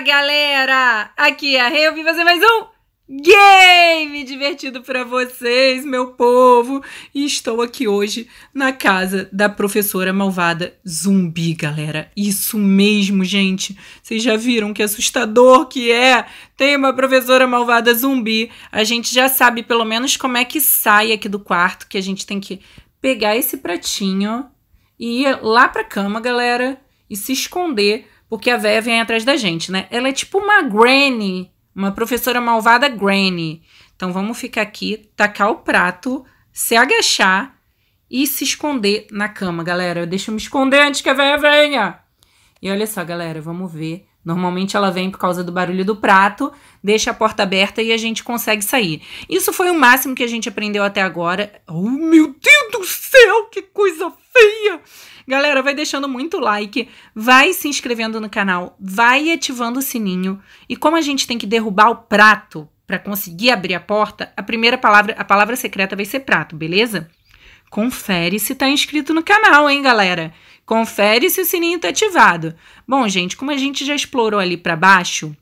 galera! Aqui é a Rei, eu vim fazer mais um game divertido para vocês, meu povo. E estou aqui hoje na casa da professora malvada zumbi, galera. Isso mesmo, gente. Vocês já viram que assustador que é ter uma professora malvada zumbi. A gente já sabe pelo menos como é que sai aqui do quarto, que a gente tem que pegar esse pratinho e ir lá pra cama, galera, e se esconder porque a véia vem atrás da gente, né? Ela é tipo uma granny, uma professora malvada granny. Então vamos ficar aqui, tacar o prato, se agachar e se esconder na cama, galera. Deixa eu me esconder antes que a véia venha. E olha só, galera, vamos ver Normalmente ela vem por causa do barulho do prato, deixa a porta aberta e a gente consegue sair. Isso foi o máximo que a gente aprendeu até agora. Oh, meu Deus do céu, que coisa feia! Galera, vai deixando muito like, vai se inscrevendo no canal, vai ativando o sininho. E como a gente tem que derrubar o prato para conseguir abrir a porta, a primeira palavra, a palavra secreta vai ser prato, beleza? Confere se tá inscrito no canal, hein, galera? Confere se o sininho está ativado. Bom, gente, como a gente já explorou ali para baixo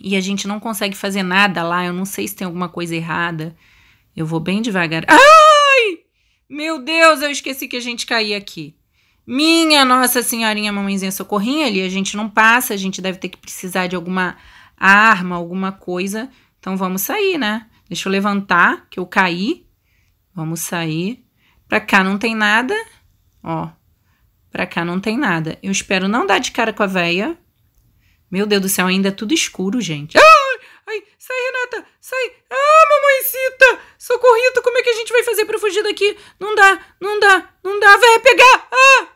e a gente não consegue fazer nada lá, eu não sei se tem alguma coisa errada. Eu vou bem devagar. Ai! Meu Deus, eu esqueci que a gente caía aqui. Minha Nossa Senhorinha, mamãezinha socorrinha ali, a gente não passa, a gente deve ter que precisar de alguma arma, alguma coisa. Então vamos sair, né? Deixa eu levantar, que eu caí. Vamos sair. Pra cá não tem nada. Ó, Pra cá não tem nada. Eu espero não dar de cara com a véia. Meu Deus do céu, ainda é tudo escuro, gente. Ai, ai, sai, Renata, sai. Ah, mamãezita, socorrito, como é que a gente vai fazer para fugir daqui? Não dá, não dá, não dá, vai pegar. Ah!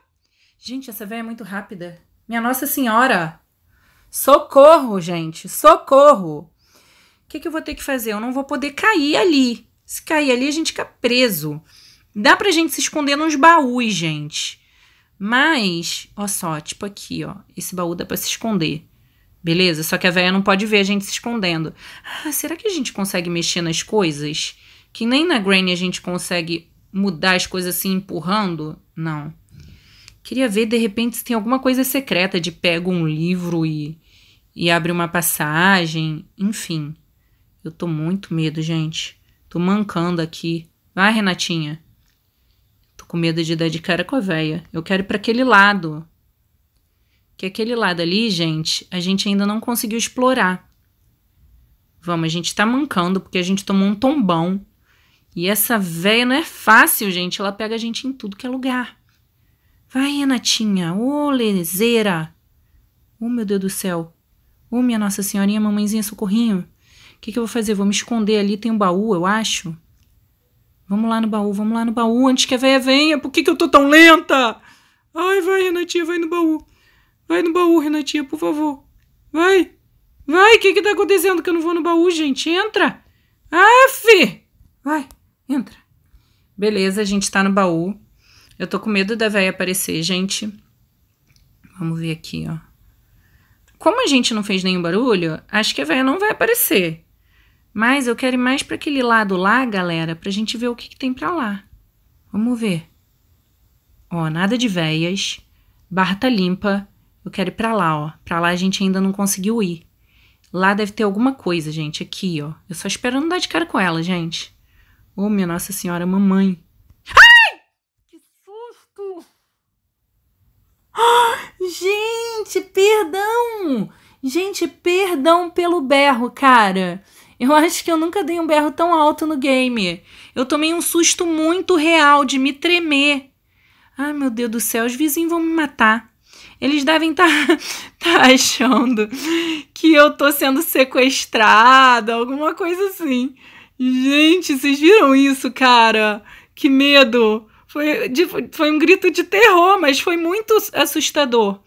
Gente, essa véia é muito rápida. Minha Nossa Senhora. Socorro, gente, socorro. O que, que eu vou ter que fazer? Eu não vou poder cair ali. Se cair ali, a gente fica preso. Dá pra gente se esconder nos baús, gente. Mas, ó só, tipo aqui, ó. Esse baú dá pra se esconder. Beleza? Só que a velha não pode ver a gente se escondendo. Ah, será que a gente consegue mexer nas coisas? Que nem na Granny a gente consegue mudar as coisas assim empurrando? Não. Queria ver de repente se tem alguma coisa secreta de pega um livro e, e abre uma passagem. Enfim. Eu tô muito medo, gente. Tô mancando aqui. Vai, Renatinha com medo de dar de cara com a véia. Eu quero ir para aquele lado. Que aquele lado ali, gente, a gente ainda não conseguiu explorar. Vamos, a gente tá mancando porque a gente tomou um tombão. E essa véia não é fácil, gente. Ela pega a gente em tudo que é lugar. Vai, Renatinha. Ô, oh, lezeira. Ô, oh, meu Deus do céu. Ô, oh, minha Nossa Senhorinha, mamãezinha, socorrinho. O que, que eu vou fazer? Vou me esconder ali. Tem um baú, eu acho. Vamos lá no baú, vamos lá no baú, antes que a véia venha. Por que, que eu tô tão lenta? Ai, vai, Renatinha, vai no baú. Vai no baú, Renatinha, por favor. Vai. Vai, o que que tá acontecendo que eu não vou no baú, gente? Entra. Aff! Vai, entra. Beleza, a gente tá no baú. Eu tô com medo da véia aparecer, gente. Vamos ver aqui, ó. Como a gente não fez nenhum barulho, acho que a véia não vai aparecer. Mas eu quero ir mais para aquele lado lá, galera, para a gente ver o que, que tem para lá. Vamos ver. Ó, nada de veias, barra tá limpa. Eu quero ir para lá, ó. Para lá a gente ainda não conseguiu ir. Lá deve ter alguma coisa, gente, aqui, ó. Eu só espero não dar de cara com ela, gente. Ô, oh, minha Nossa Senhora, mamãe. Ai! Que susto! gente, perdão! Gente, perdão pelo berro, cara. Eu acho que eu nunca dei um berro tão alto no game. Eu tomei um susto muito real de me tremer. Ai, meu Deus do céu, os vizinhos vão me matar. Eles devem estar tá, tá achando que eu tô sendo sequestrada, alguma coisa assim. Gente, vocês viram isso, cara? Que medo! Foi, foi um grito de terror, mas foi muito assustador.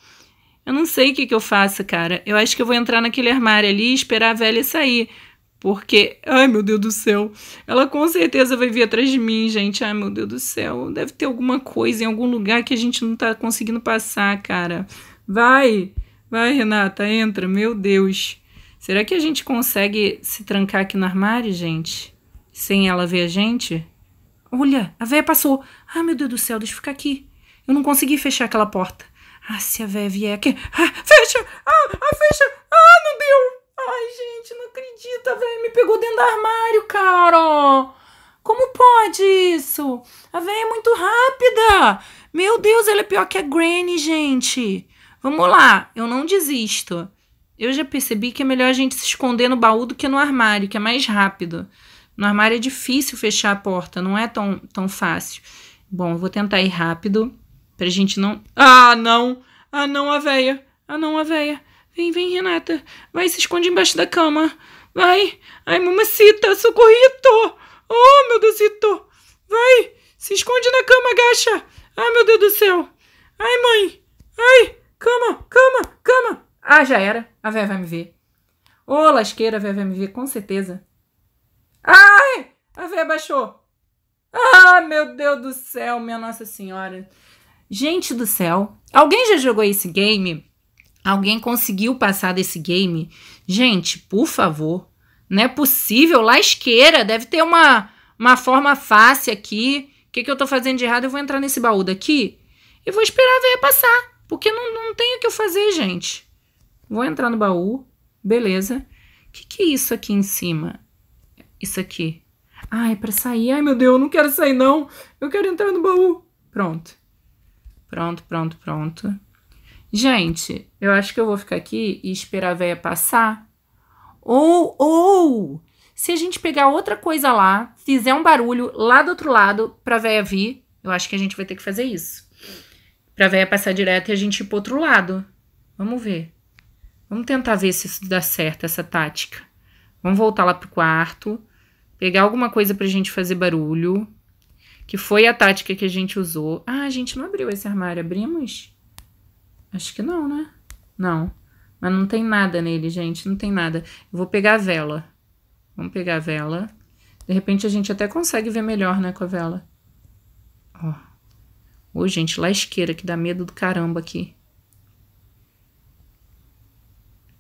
Eu não sei o que, que eu faço, cara. Eu acho que eu vou entrar naquele armário ali e esperar a velha sair. Porque, ai meu Deus do céu, ela com certeza vai vir atrás de mim, gente. Ai meu Deus do céu, deve ter alguma coisa em algum lugar que a gente não tá conseguindo passar, cara. Vai, vai, Renata, entra, meu Deus. Será que a gente consegue se trancar aqui no armário, gente? Sem ela ver a gente? Olha, a véia passou. Ai ah, meu Deus do céu, deixa eu ficar aqui. Eu não consegui fechar aquela porta. Ah, se a véia vier aqui. Ah, fecha! Ah, ah fecha! Ah, não deu! Ai, gente, não acredita, velho. Me pegou dentro do armário, cara. Como pode isso? A véia é muito rápida. Meu Deus, ela é pior que a Granny, gente. Vamos lá, eu não desisto. Eu já percebi que é melhor a gente se esconder no baú do que no armário, que é mais rápido. No armário é difícil fechar a porta, não é tão, tão fácil. Bom, eu vou tentar ir rápido pra gente não. Ah, não! Ah, não, a véia! Ah, não, a véia! Vem, vem, Renata. Vai, se esconde embaixo da cama. Vai. Ai, mamacita, socorrito. Oh, meu Deusito. Vai. Se esconde na cama, agacha. Ai, meu Deus do céu. Ai, mãe. Ai, cama, cama, cama. Ah, já era. A véia vai me ver. Ô, oh, lasqueira, a véia vai me ver, com certeza. Ai, a véia baixou. Ah, meu Deus do céu, minha Nossa Senhora. Gente do céu, alguém já jogou esse game? Alguém conseguiu passar desse game? Gente, por favor, não é possível. Lasqueira, deve ter uma, uma forma fácil aqui. O que, que eu tô fazendo de errado? Eu vou entrar nesse baú daqui e vou esperar a veia passar. Porque não, não tem o que eu fazer, gente. Vou entrar no baú. Beleza. O que, que é isso aqui em cima? Isso aqui. Ai, ah, é para sair. Ai, meu Deus, eu não quero sair, não. Eu quero entrar no baú. Pronto. Pronto, pronto, pronto. Gente, eu acho que eu vou ficar aqui e esperar a véia passar. Ou, ou, se a gente pegar outra coisa lá, fizer um barulho lá do outro lado pra véia vir, eu acho que a gente vai ter que fazer isso. Pra véia passar direto e a gente ir pro outro lado. Vamos ver. Vamos tentar ver se isso dá certo, essa tática. Vamos voltar lá pro quarto, pegar alguma coisa pra gente fazer barulho, que foi a tática que a gente usou. Ah, a gente não abriu esse armário, abrimos? Acho que não, né? Não. Mas não tem nada nele, gente. Não tem nada. Eu vou pegar a vela. Vamos pegar a vela. De repente a gente até consegue ver melhor, né, com a vela. Ó. Ô, gente, lasqueira que dá medo do caramba aqui.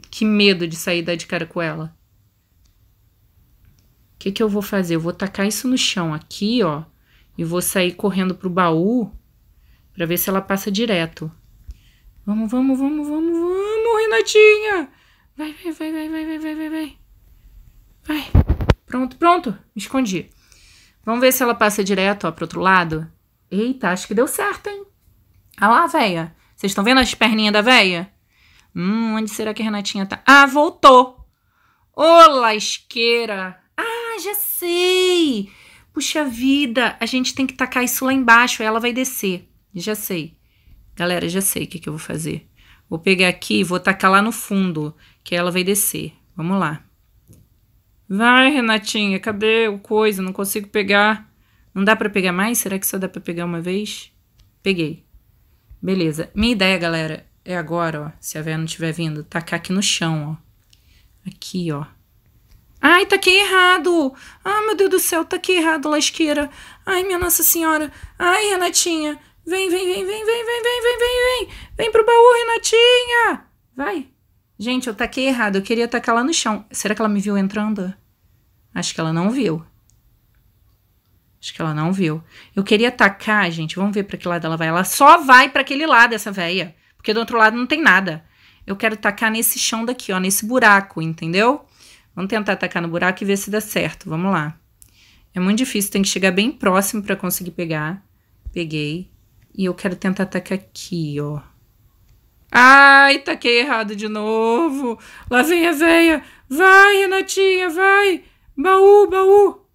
Que medo de sair dar de cara com ela. O que, que eu vou fazer? Eu vou tacar isso no chão aqui, ó. E vou sair correndo pro baú para ver se ela passa direto. Vamos, vamos, vamos, vamos, vamos, Renatinha! Vai, vai, vai, vai, vai, vai, vai, vai, vai. Vai. Pronto, pronto. Me escondi. Vamos ver se ela passa direto, ó, pro outro lado. Eita, acho que deu certo, hein? Olha lá, véia. Vocês estão vendo as perninhas da véia? Hum, onde será que a Renatinha tá? Ah, voltou! Ô, lasqueira! Ah, já sei! Puxa vida, a gente tem que tacar isso lá embaixo, ela vai descer. Já sei. Galera, já sei o que, que eu vou fazer. Vou pegar aqui e vou tacar lá no fundo, que ela vai descer. Vamos lá. Vai, Renatinha, cadê o coisa? Não consigo pegar. Não dá para pegar mais? Será que só dá para pegar uma vez? Peguei. Beleza. Minha ideia, galera, é agora, ó, se a véia não estiver vindo, tacar aqui no chão, ó. Aqui, ó. Ai, taquei errado! Ah, meu Deus do céu, taquei errado, lasqueira. Ai, minha Nossa Senhora. Ai, Renatinha. Vem, vem, vem, vem, vem, vem, vem, vem, vem, vem. Vem pro baú, Renatinha. Vai. Gente, eu taquei errado. Eu queria tacar lá no chão. Será que ela me viu entrando? Acho que ela não viu. Acho que ela não viu. Eu queria tacar, gente. Vamos ver para que lado ela vai. Ela só vai para aquele lado, essa véia. Porque do outro lado não tem nada. Eu quero tacar nesse chão daqui, ó. Nesse buraco, entendeu? Vamos tentar tacar no buraco e ver se dá certo. Vamos lá. É muito difícil. Tem que chegar bem próximo para conseguir pegar. Peguei. E eu quero tentar atacar aqui, ó. Ai, taquei errado de novo. Lá vem a véia. Vai, Renatinha, vai. Baú, baú.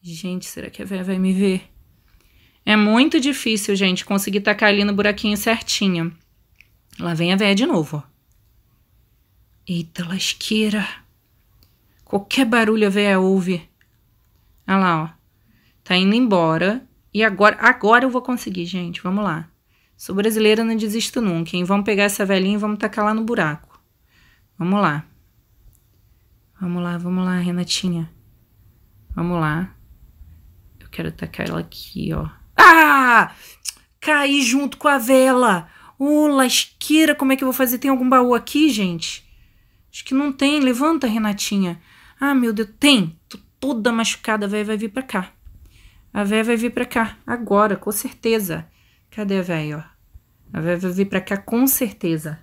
Gente, será que a véia vai me ver? É muito difícil, gente, conseguir tacar ali no buraquinho certinho. Lá vem a véia de novo. ó Eita lasqueira. Qualquer barulho a véia ouve. Olha lá, ó. Tá indo embora. E agora, agora eu vou conseguir, gente. Vamos lá. Sou brasileira, não desisto nunca, hein? Vamos pegar essa velhinha e vamos tacar lá no buraco. Vamos lá. Vamos lá, vamos lá, Renatinha. Vamos lá. Eu quero tacar ela aqui, ó. Ah! Caí junto com a vela. Ô, oh, lasqueira, como é que eu vou fazer? Tem algum baú aqui, gente? Acho que não tem. Levanta, Renatinha. Ah, meu Deus, tem. Tô toda machucada, velho. Vai vir pra cá. A véia vai vir para cá, agora, com certeza. Cadê a véia? A véia vai vir para cá com certeza.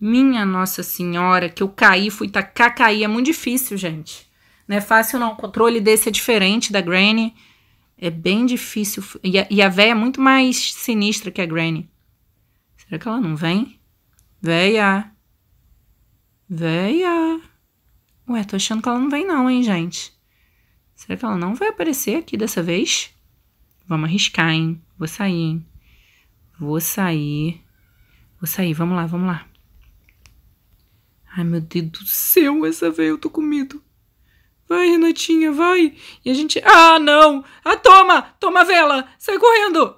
Minha Nossa Senhora, que eu caí, fui tacar, caí. É muito difícil, gente. Não é fácil, não. O controle desse é diferente da Granny. É bem difícil. E a, e a véia é muito mais sinistra que a Granny. Será que ela não vem? Véia. Véia. Ué, tô achando que ela não vem, não, hein, gente. Será que ela não vai aparecer aqui dessa vez? Vamos arriscar, hein? Vou sair, hein? Vou sair. Vou sair, vamos lá, vamos lá. Ai, meu Deus do céu, essa vez eu tô com medo. Vai, Renatinha, vai. E a gente... Ah, não! Ah, toma! Toma a vela! Sai correndo!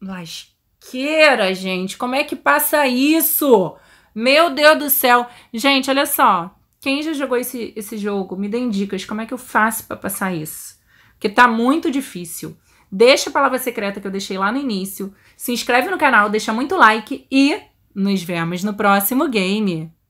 Lasqueira, gente. Como é que passa isso? Meu Deus do céu. Gente, olha só. Quem já jogou esse, esse jogo, me dê dicas. Como é que eu faço para passar isso? Porque tá muito difícil. Deixa a palavra secreta que eu deixei lá no início. Se inscreve no canal, deixa muito like e nos vemos no próximo game.